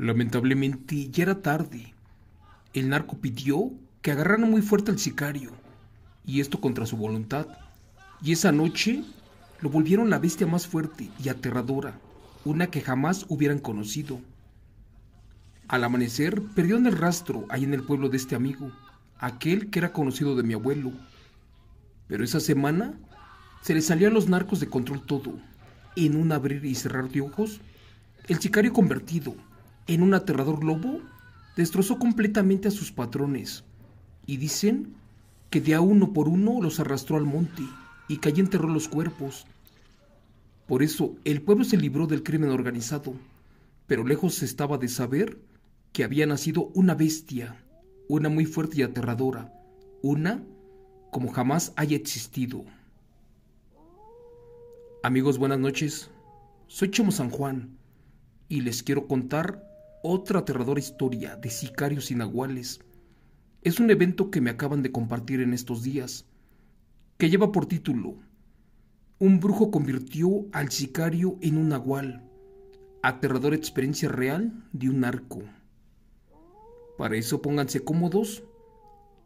Lamentablemente ya era tarde. El narco pidió que agarraran muy fuerte al sicario, y esto contra su voluntad. Y esa noche lo volvieron la bestia más fuerte y aterradora, una que jamás hubieran conocido. Al amanecer perdieron el rastro ahí en el pueblo de este amigo, aquel que era conocido de mi abuelo. Pero esa semana se le salió a los narcos de control todo. En un abrir y cerrar de ojos, el sicario convertido en un aterrador globo, destrozó completamente a sus patrones, y dicen que de a uno por uno los arrastró al monte y que allí enterró los cuerpos. Por eso el pueblo se libró del crimen organizado, pero lejos estaba de saber que había nacido una bestia, una muy fuerte y aterradora, una como jamás haya existido. Amigos, buenas noches. Soy Chemo San Juan y les quiero contar otra aterradora historia de sicarios sin Es un evento que me acaban de compartir en estos días, que lleva por título Un brujo convirtió al sicario en un nahual. Aterradora experiencia real de un arco. Para eso pónganse cómodos,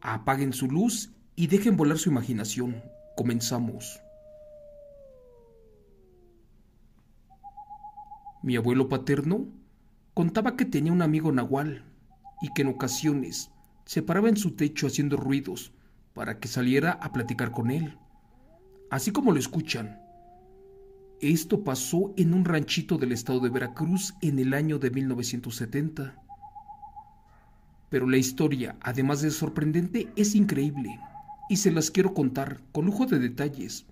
apaguen su luz y dejen volar su imaginación. Comenzamos. Mi abuelo paterno Contaba que tenía un amigo nahual y que en ocasiones se paraba en su techo haciendo ruidos para que saliera a platicar con él. Así como lo escuchan. Esto pasó en un ranchito del estado de Veracruz en el año de 1970. Pero la historia, además de sorprendente, es increíble y se las quiero contar con lujo de detalles,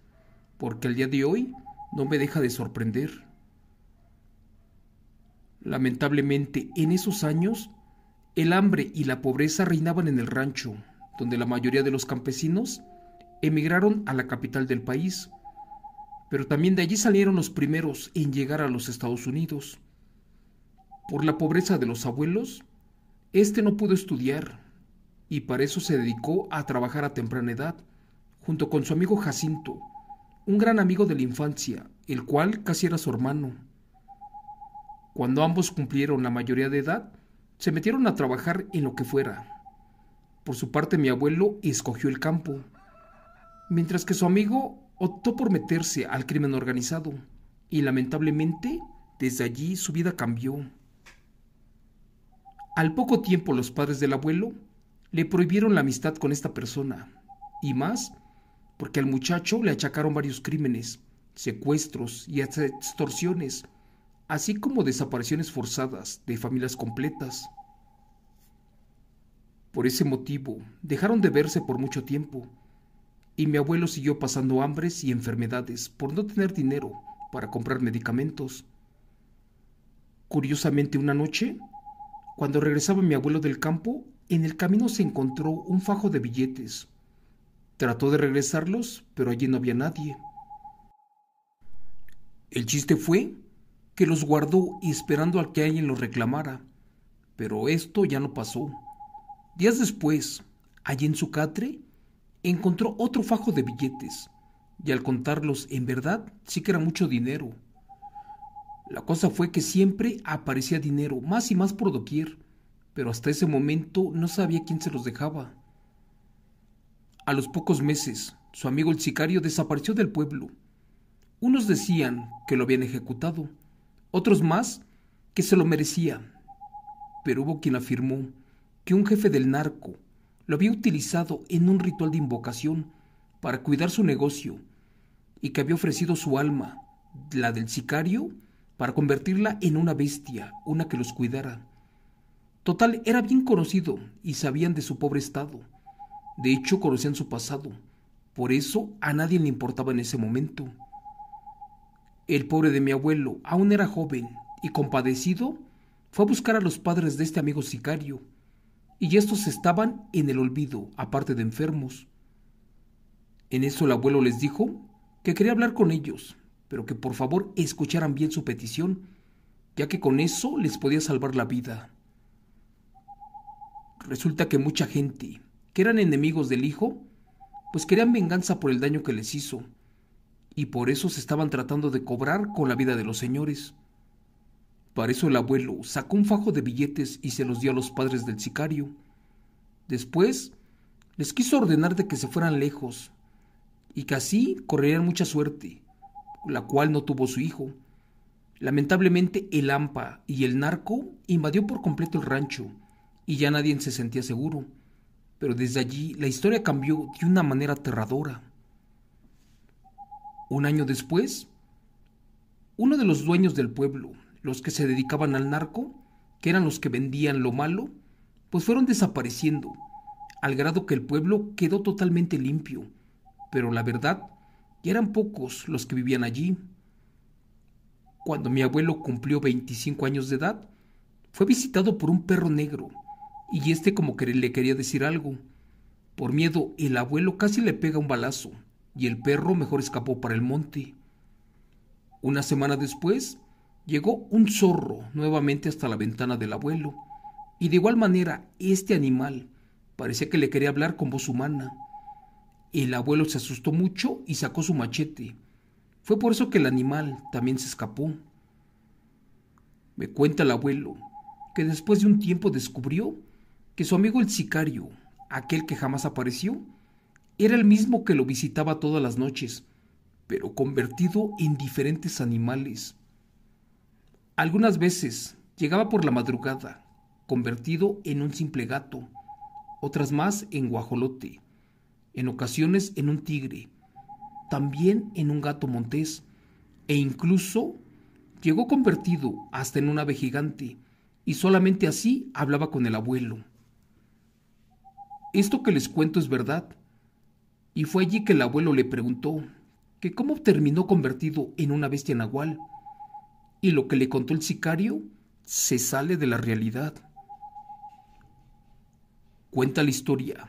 porque al día de hoy no me deja de sorprender. Lamentablemente, en esos años, el hambre y la pobreza reinaban en el rancho, donde la mayoría de los campesinos emigraron a la capital del país, pero también de allí salieron los primeros en llegar a los Estados Unidos. Por la pobreza de los abuelos, este no pudo estudiar y para eso se dedicó a trabajar a temprana edad, junto con su amigo Jacinto, un gran amigo de la infancia, el cual casi era su hermano. Cuando ambos cumplieron la mayoría de edad, se metieron a trabajar en lo que fuera. Por su parte, mi abuelo escogió el campo, mientras que su amigo optó por meterse al crimen organizado, y lamentablemente, desde allí su vida cambió. Al poco tiempo los padres del abuelo le prohibieron la amistad con esta persona, y más porque al muchacho le achacaron varios crímenes, secuestros y extorsiones, así como desapariciones forzadas de familias completas. Por ese motivo, dejaron de verse por mucho tiempo, y mi abuelo siguió pasando hambres y enfermedades por no tener dinero para comprar medicamentos. Curiosamente, una noche, cuando regresaba mi abuelo del campo, en el camino se encontró un fajo de billetes. Trató de regresarlos, pero allí no había nadie. El chiste fue que los guardó esperando a que alguien los reclamara. Pero esto ya no pasó. Días después, allí en su catre, encontró otro fajo de billetes, y al contarlos en verdad sí que era mucho dinero. La cosa fue que siempre aparecía dinero, más y más por doquier, pero hasta ese momento no sabía quién se los dejaba. A los pocos meses, su amigo el sicario desapareció del pueblo. Unos decían que lo habían ejecutado, otros más que se lo merecía. Pero hubo quien afirmó que un jefe del narco lo había utilizado en un ritual de invocación para cuidar su negocio y que había ofrecido su alma, la del sicario, para convertirla en una bestia, una que los cuidara. Total, era bien conocido y sabían de su pobre estado. De hecho, conocían su pasado. Por eso a nadie le importaba en ese momento. El pobre de mi abuelo aún era joven y compadecido, fue a buscar a los padres de este amigo sicario, y estos estaban en el olvido, aparte de enfermos. En eso el abuelo les dijo que quería hablar con ellos, pero que por favor escucharan bien su petición, ya que con eso les podía salvar la vida. Resulta que mucha gente, que eran enemigos del hijo, pues querían venganza por el daño que les hizo, y por eso se estaban tratando de cobrar con la vida de los señores. Para eso el abuelo sacó un fajo de billetes y se los dio a los padres del sicario. Después les quiso ordenar de que se fueran lejos y que así correrían mucha suerte, la cual no tuvo su hijo. Lamentablemente el hampa y el narco invadió por completo el rancho y ya nadie se sentía seguro. Pero desde allí la historia cambió de una manera aterradora. Un año después, uno de los dueños del pueblo, los que se dedicaban al narco, que eran los que vendían lo malo, pues fueron desapareciendo, al grado que el pueblo quedó totalmente limpio. Pero la verdad, ya eran pocos los que vivían allí. Cuando mi abuelo cumplió 25 años de edad, fue visitado por un perro negro, y este como que le quería decir algo. Por miedo, el abuelo casi le pega un balazo, y el perro mejor escapó para el monte. Una semana después, llegó un zorro nuevamente hasta la ventana del abuelo, y de igual manera este animal parecía que le quería hablar con voz humana. El abuelo se asustó mucho y sacó su machete. Fue por eso que el animal también se escapó. Me cuenta el abuelo que después de un tiempo descubrió que su amigo el sicario, aquel que jamás apareció, era el mismo que lo visitaba todas las noches, pero convertido en diferentes animales. Algunas veces llegaba por la madrugada, convertido en un simple gato, otras más en guajolote, en ocasiones en un tigre, también en un gato montés, e incluso llegó convertido hasta en un ave gigante, y solamente así hablaba con el abuelo. Esto que les cuento es verdad, y fue allí que el abuelo le preguntó que cómo terminó convertido en una bestia nahual. Y lo que le contó el sicario se sale de la realidad. Cuenta la historia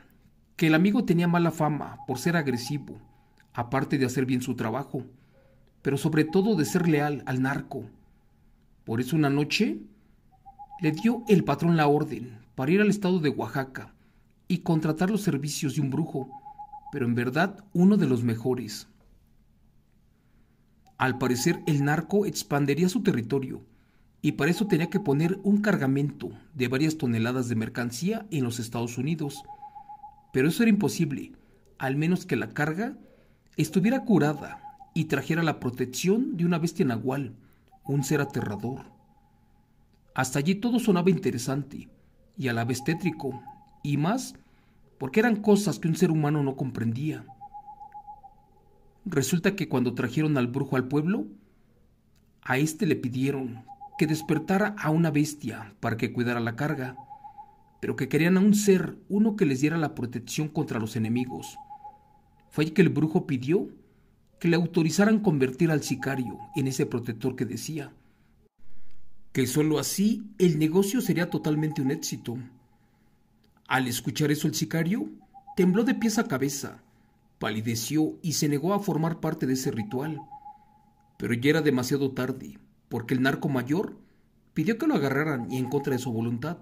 que el amigo tenía mala fama por ser agresivo, aparte de hacer bien su trabajo, pero sobre todo de ser leal al narco. Por eso una noche le dio el patrón la orden para ir al estado de Oaxaca y contratar los servicios de un brujo pero en verdad uno de los mejores. Al parecer el narco expandería su territorio, y para eso tenía que poner un cargamento de varias toneladas de mercancía en los Estados Unidos. Pero eso era imposible, al menos que la carga estuviera curada y trajera la protección de una bestia nahual, un ser aterrador. Hasta allí todo sonaba interesante y a la vez tétrico, y más porque eran cosas que un ser humano no comprendía. Resulta que cuando trajeron al brujo al pueblo, a éste le pidieron que despertara a una bestia para que cuidara la carga, pero que querían a un ser, uno que les diera la protección contra los enemigos. Fue que el brujo pidió que le autorizaran convertir al sicario en ese protector que decía, que sólo así el negocio sería totalmente un éxito al escuchar eso el sicario tembló de pies a cabeza, palideció y se negó a formar parte de ese ritual. Pero ya era demasiado tarde, porque el narco mayor pidió que lo agarraran y en contra de su voluntad.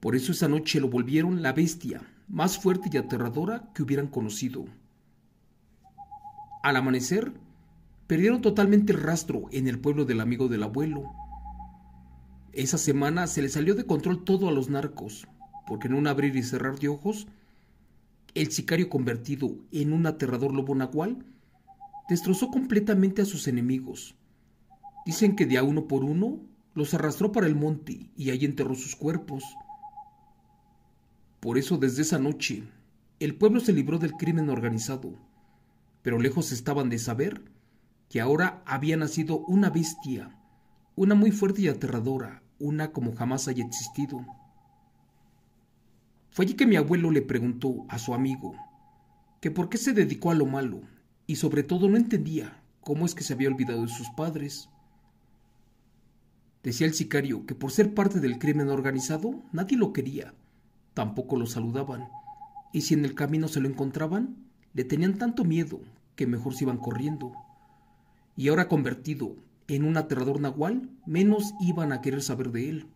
Por eso esa noche lo volvieron la bestia más fuerte y aterradora que hubieran conocido. Al amanecer, perdieron totalmente el rastro en el pueblo del amigo del abuelo. Esa semana se le salió de control todo a los narcos, porque en un abrir y cerrar de ojos, el sicario convertido en un aterrador lobo nahual destrozó completamente a sus enemigos. Dicen que de a uno por uno los arrastró para el monte y ahí enterró sus cuerpos. Por eso desde esa noche el pueblo se libró del crimen organizado, pero lejos estaban de saber que ahora había nacido una bestia, una muy fuerte y aterradora, una como jamás haya existido. Fue allí que mi abuelo le preguntó a su amigo que por qué se dedicó a lo malo y sobre todo no entendía cómo es que se había olvidado de sus padres. Decía el sicario que por ser parte del crimen organizado nadie lo quería, tampoco lo saludaban, y si en el camino se lo encontraban, le tenían tanto miedo que mejor se iban corriendo. Y ahora convertido en un aterrador nahual, menos iban a querer saber de él.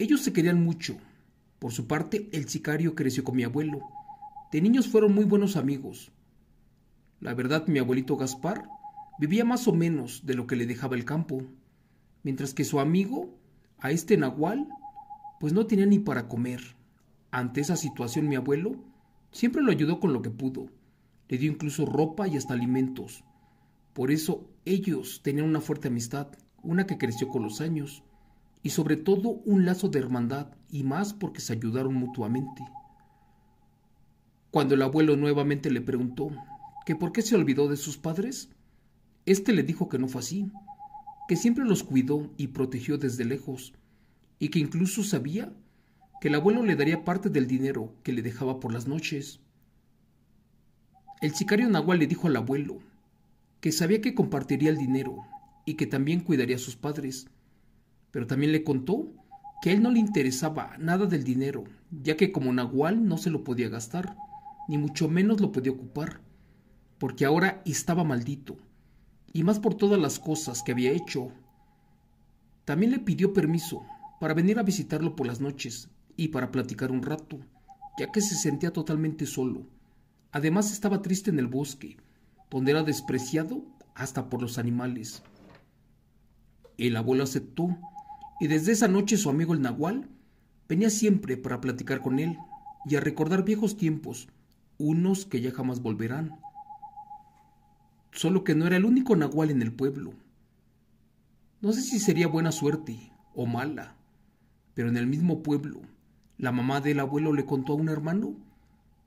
Ellos se querían mucho. Por su parte, el sicario creció con mi abuelo. De niños fueron muy buenos amigos. La verdad, mi abuelito Gaspar vivía más o menos de lo que le dejaba el campo, mientras que su amigo, a este nahual, pues no tenía ni para comer. Ante esa situación mi abuelo siempre lo ayudó con lo que pudo. Le dio incluso ropa y hasta alimentos. Por eso ellos tenían una fuerte amistad, una que creció con los años y sobre todo un lazo de hermandad y más porque se ayudaron mutuamente. Cuando el abuelo nuevamente le preguntó que por qué se olvidó de sus padres, éste le dijo que no fue así, que siempre los cuidó y protegió desde lejos, y que incluso sabía que el abuelo le daría parte del dinero que le dejaba por las noches. El sicario Nahual le dijo al abuelo que sabía que compartiría el dinero y que también cuidaría a sus padres, pero también le contó que a él no le interesaba nada del dinero, ya que como Nahual no se lo podía gastar, ni mucho menos lo podía ocupar, porque ahora estaba maldito, y más por todas las cosas que había hecho. También le pidió permiso para venir a visitarlo por las noches y para platicar un rato, ya que se sentía totalmente solo. Además estaba triste en el bosque, donde era despreciado hasta por los animales. El abuelo aceptó y desde esa noche su amigo el Nahual venía siempre para platicar con él y a recordar viejos tiempos, unos que ya jamás volverán. Solo que no era el único Nahual en el pueblo. No sé si sería buena suerte o mala, pero en el mismo pueblo, la mamá del abuelo le contó a un hermano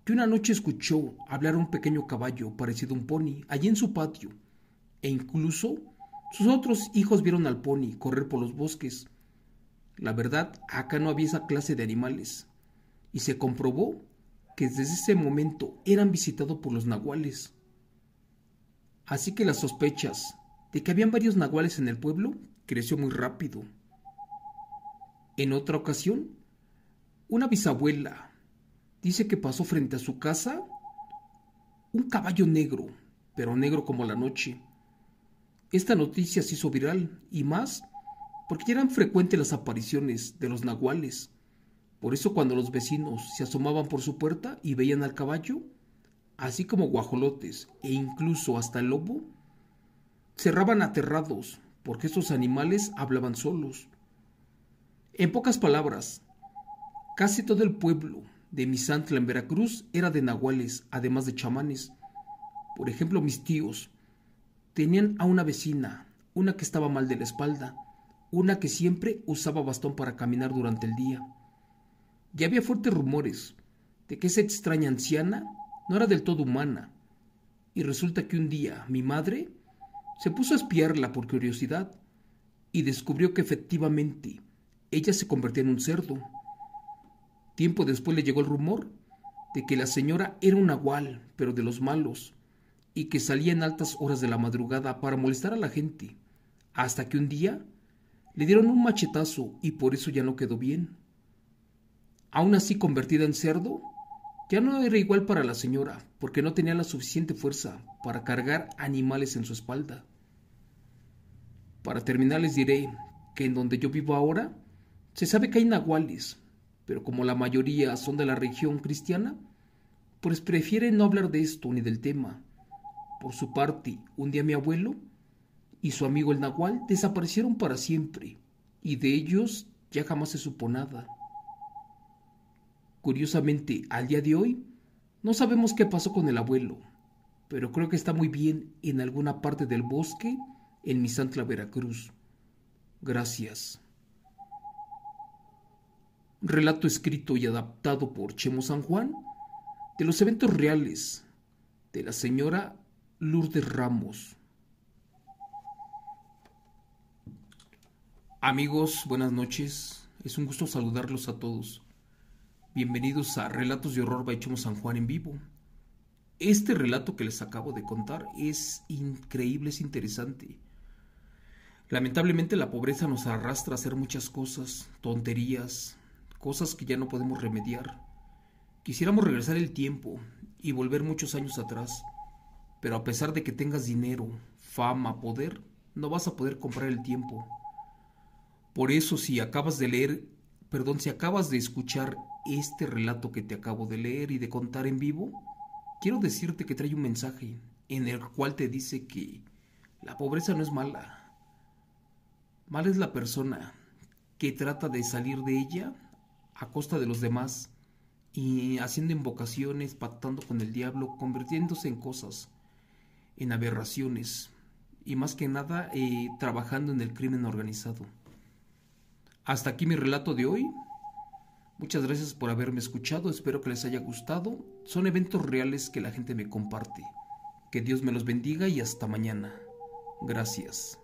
que una noche escuchó hablar a un pequeño caballo parecido a un pony allí en su patio, e incluso sus otros hijos vieron al pony correr por los bosques la verdad, acá no había esa clase de animales. Y se comprobó que desde ese momento eran visitados por los nahuales. Así que las sospechas de que habían varios nahuales en el pueblo creció muy rápido. En otra ocasión, una bisabuela dice que pasó frente a su casa un caballo negro, pero negro como la noche. Esta noticia se hizo viral y más porque eran frecuentes las apariciones de los nahuales. Por eso cuando los vecinos se asomaban por su puerta y veían al caballo, así como guajolotes e incluso hasta el lobo, cerraban aterrados, porque estos animales hablaban solos. En pocas palabras, casi todo el pueblo de Misantla en Veracruz era de nahuales, además de chamanes. Por ejemplo, mis tíos tenían a una vecina, una que estaba mal de la espalda, una que siempre usaba bastón para caminar durante el día. Y había fuertes rumores de que esa extraña anciana no era del todo humana. Y resulta que un día mi madre se puso a espiarla por curiosidad y descubrió que efectivamente ella se convertía en un cerdo. Tiempo después le llegó el rumor de que la señora era un gual, pero de los malos, y que salía en altas horas de la madrugada para molestar a la gente, hasta que un día le dieron un machetazo y por eso ya no quedó bien. Aun así, convertida en cerdo, ya no era igual para la señora, porque no tenía la suficiente fuerza para cargar animales en su espalda. Para terminar les diré que en donde yo vivo ahora se sabe que hay nahuales, pero como la mayoría son de la región cristiana, pues prefieren no hablar de esto ni del tema. Por su parte, un día mi abuelo y su amigo el Nahual desaparecieron para siempre, y de ellos ya jamás se supo nada. Curiosamente, al día de hoy, no sabemos qué pasó con el abuelo, pero creo que está muy bien en alguna parte del bosque en Misantla, Veracruz. Gracias. Relato escrito y adaptado por Chemo San Juan de los eventos reales de la señora Lourdes Ramos. Amigos, buenas noches. Es un gusto saludarlos a todos. Bienvenidos a Relatos de Horror by San Juan en vivo. Este relato que les acabo de contar es increíble, es interesante. Lamentablemente la pobreza nos arrastra a hacer muchas cosas, tonterías, cosas que ya no podemos remediar. Quisiéramos regresar el tiempo y volver muchos años atrás, pero a pesar de que tengas dinero, fama, poder, no vas a poder comprar el tiempo por eso si acabas de leer, perdón, si acabas de escuchar este relato que te acabo de leer y de contar en vivo, quiero decirte que trae un mensaje en el cual te dice que la pobreza no es mala. Mala es la persona que trata de salir de ella a costa de los demás y haciendo invocaciones, pactando con el diablo, convirtiéndose en cosas, en aberraciones y más que nada eh, trabajando en el crimen organizado. Hasta aquí mi relato de hoy. Muchas gracias por haberme escuchado, espero que les haya gustado. Son eventos reales que la gente me comparte. Que Dios me los bendiga y hasta mañana. Gracias.